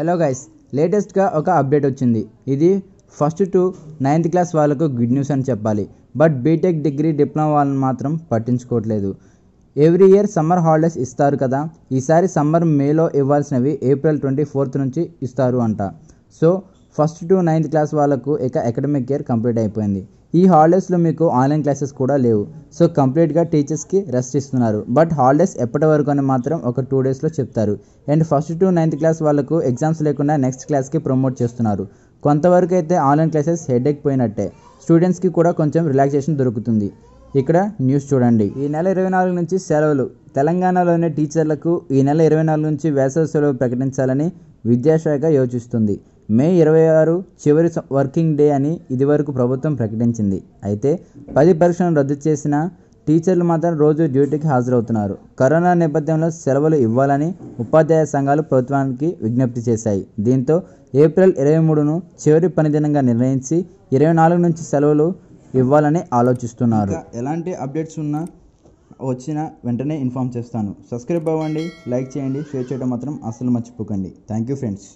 hello guys లేటెస్ట్గా ఒక update వచ్చింది ఇది ఫస్ట్ టు నైన్త్ క్లాస్ వాళ్ళకు గుడ్ న్యూస్ అని చెప్పాలి బట్ బీటెక్ డిగ్రీ డిప్లొమా వాళ్ళని మాత్రం పట్టించుకోవట్లేదు ఎవ్రీ ఇయర్ సమ్మర్ హాలిడేస్ ఇస్తారు కదా ఈసారి సమ్మర్ మేలో ఇవ్వాల్సినవి ఏప్రిల్ ట్వంటీ ఫోర్త్ నుంచి ఇస్తారు అంట so first to ninth class వాళ్ళకు ఇక అకాడమిక్ ఇయర్ కంప్లీట్ అయిపోయింది ఈ హాలిడేస్లో మీకు ఆన్లైన్ క్లాసెస్ కూడా లేవు సో కంప్లీట్గా టీచర్స్కి రెస్ట్ ఇస్తున్నారు బట్ హాలిడేస్ ఎప్పటి వరకు అని మాత్రం ఒక టూ డేస్లో చెప్తారు and first to ninth class వాళ్ళకు ఎగ్జామ్స్ లేకుండా నెక్స్ట్ క్లాస్కి ప్రమోట్ చేస్తున్నారు కొంతవరకు అయితే ఆన్లైన్ క్లాసెస్ హెడేక్ పోయినట్టే స్టూడెంట్స్కి కూడా కొంచెం రిలాక్సేషన్ దొరుకుతుంది ఇక్కడ న్యూస్ చూడండి ఈ నెల ఇరవై నాలుగు నుంచి సెలవులు తెలంగాణలోని టీచర్లకు ఈ నెల ఇరవై నాలుగు నుంచి వేసవి సెలవు ప్రకటించాలని విద్యాశాఖ యోచిస్తుంది మే ఇరవై ఆరు చివరి వర్కింగ్ డే అని ఇదివరకు ప్రభుత్వం ప్రకటించింది అయితే పది పరీక్షలను రద్దు చేసిన టీచర్లు మాత్రం రోజు డ్యూటీకి హాజరవుతున్నారు కరోనా నేపథ్యంలో సెలవులు ఇవ్వాలని ఉపాధ్యాయ సంఘాలు ప్రభుత్వానికి విజ్ఞప్తి చేశాయి దీంతో ఏప్రిల్ ఇరవై మూడును చివరి పనిదినంగా నిర్ణయించి ఇరవై నాలుగు నుంచి సెలవులు ఇవ్వాలని ఆలోచిస్తున్నారు ఎలాంటి అప్డేట్స్ ఉన్నా వచ్చిన వెంటనే ఇన్ఫామ్ చేస్తాను సబ్స్క్రైబ్ అవ్వండి లైక్ చేయండి షేర్ చేయడం మాత్రం అస్సలు మర్చిపోకండి థ్యాంక్ యూ ఫ్రెండ్స్